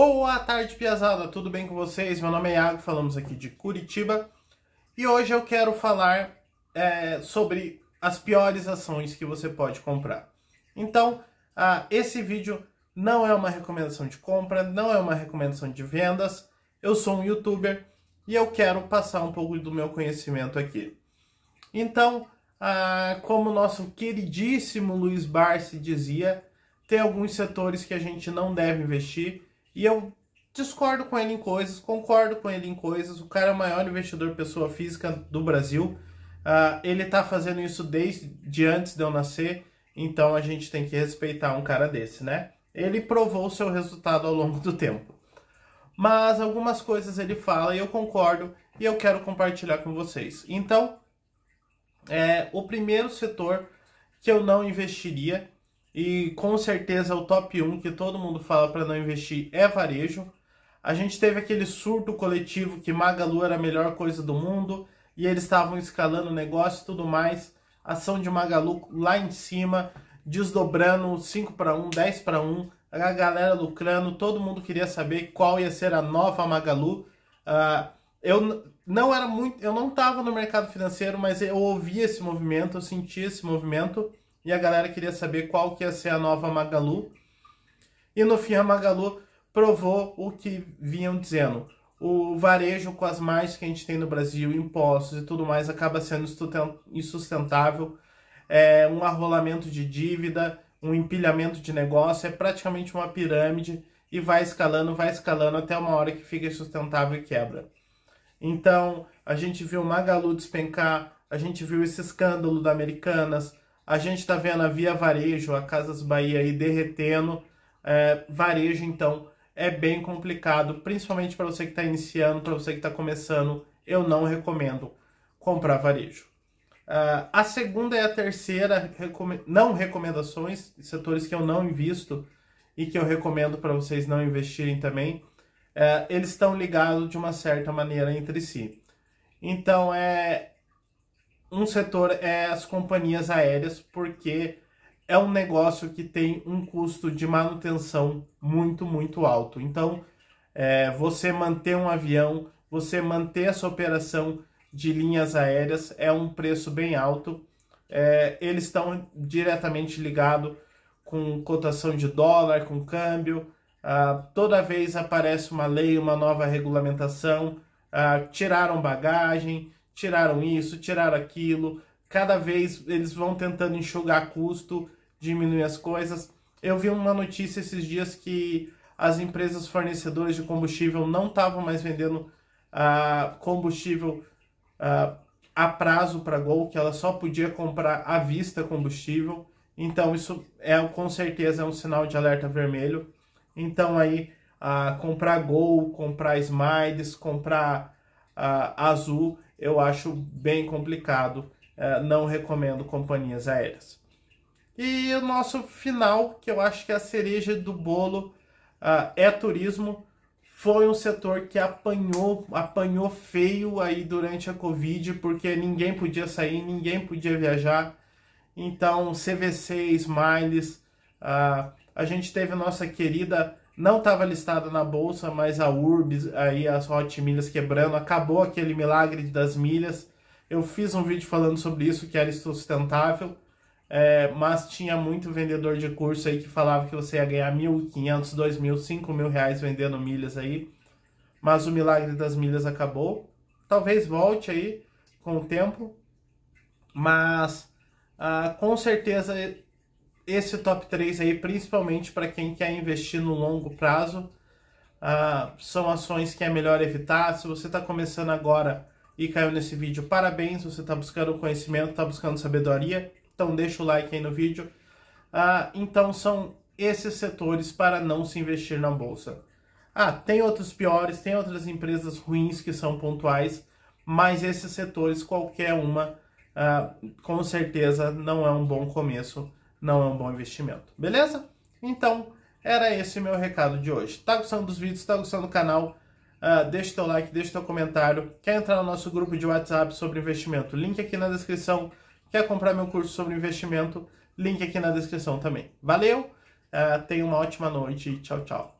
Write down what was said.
Boa tarde, Piazada! Tudo bem com vocês? Meu nome é Iago, falamos aqui de Curitiba e hoje eu quero falar é, sobre as piores ações que você pode comprar. Então, ah, esse vídeo não é uma recomendação de compra, não é uma recomendação de vendas. Eu sou um youtuber e eu quero passar um pouco do meu conhecimento aqui. Então, ah, como nosso queridíssimo Luiz Barsi dizia, tem alguns setores que a gente não deve investir e eu discordo com ele em coisas, concordo com ele em coisas. O cara é o maior investidor pessoa física do Brasil. Uh, ele está fazendo isso desde de antes de eu nascer, então a gente tem que respeitar um cara desse, né? Ele provou o seu resultado ao longo do tempo. Mas algumas coisas ele fala e eu concordo e eu quero compartilhar com vocês. Então, é, o primeiro setor que eu não investiria e com certeza o top 1 que todo mundo fala para não investir é varejo. A gente teve aquele surto coletivo que Magalu era a melhor coisa do mundo e eles estavam escalando o negócio e tudo mais. Ação de Magalu lá em cima, desdobrando 5 para 1, 10 para 1, a galera lucrando, todo mundo queria saber qual ia ser a nova Magalu. Uh, eu não era muito, eu não estava no mercado financeiro, mas eu ouvi esse movimento, eu senti esse movimento. E a galera queria saber qual que ia ser a nova Magalu. E no fim a Magalu provou o que vinham dizendo. O varejo com as margens que a gente tem no Brasil, impostos e tudo mais, acaba sendo insustentável. É um arrolamento de dívida, um empilhamento de negócio, é praticamente uma pirâmide e vai escalando, vai escalando até uma hora que fica insustentável e quebra. Então, a gente viu Magalu despencar, a gente viu esse escândalo da Americanas, a gente está vendo a Via Varejo, a Casas Bahia aí derretendo. É, varejo, então, é bem complicado, principalmente para você que está iniciando, para você que está começando. Eu não recomendo comprar varejo. Uh, a segunda e a terceira, recome não recomendações, setores que eu não invisto e que eu recomendo para vocês não investirem também, uh, eles estão ligados de uma certa maneira entre si. Então, é, um setor é as companhias aéreas, porque é um negócio que tem um custo de manutenção muito, muito alto. Então, é, você manter um avião, você manter essa operação de linhas aéreas é um preço bem alto. É, eles estão diretamente ligados com cotação de dólar, com câmbio. Ah, toda vez aparece uma lei, uma nova regulamentação. Ah, tiraram bagagem, tiraram isso, tiraram aquilo. Cada vez eles vão tentando enxugar custo, diminuir as coisas. Eu vi uma notícia esses dias que as empresas fornecedoras de combustível não estavam mais vendendo ah, combustível ah, a prazo para Gol, que ela só podia comprar à vista combustível. Então isso é com certeza é um sinal de alerta vermelho. Então aí ah, comprar Gol, comprar Smiles, comprar ah, Azul eu acho bem complicado, é, não recomendo companhias aéreas. E o nosso final, que eu acho que é a cereja do bolo, ah, é turismo. Foi um setor que apanhou, apanhou feio aí durante a Covid, porque ninguém podia sair, ninguém podia viajar. Então, CVCs, Miles, ah, a gente teve nossa querida não estava listada na bolsa, mas a URBS, aí as Hot Milhas quebrando, acabou aquele milagre das milhas. Eu fiz um vídeo falando sobre isso, que era sustentável, é, mas tinha muito vendedor de curso aí que falava que você ia ganhar 1.500, 2.000, 5.000 reais vendendo milhas aí, mas o milagre das milhas acabou. Talvez volte aí com o tempo, mas ah, com certeza esse top 3 aí, principalmente para quem quer investir no longo prazo, ah, são ações que é melhor evitar. Se você está começando agora e caiu nesse vídeo, parabéns, você está buscando conhecimento, está buscando sabedoria, então deixa o like aí no vídeo. Ah, então são esses setores para não se investir na bolsa. Ah, tem outros piores, tem outras empresas ruins que são pontuais, mas esses setores, qualquer uma, ah, com certeza não é um bom começo não é um bom investimento. Beleza? Então, era esse meu recado de hoje. Tá gostando dos vídeos? Tá gostando do canal? Uh, deixa teu like, deixa teu comentário. Quer entrar no nosso grupo de WhatsApp sobre investimento? Link aqui na descrição. Quer comprar meu curso sobre investimento? Link aqui na descrição também. Valeu, uh, tenha uma ótima noite. Tchau, tchau.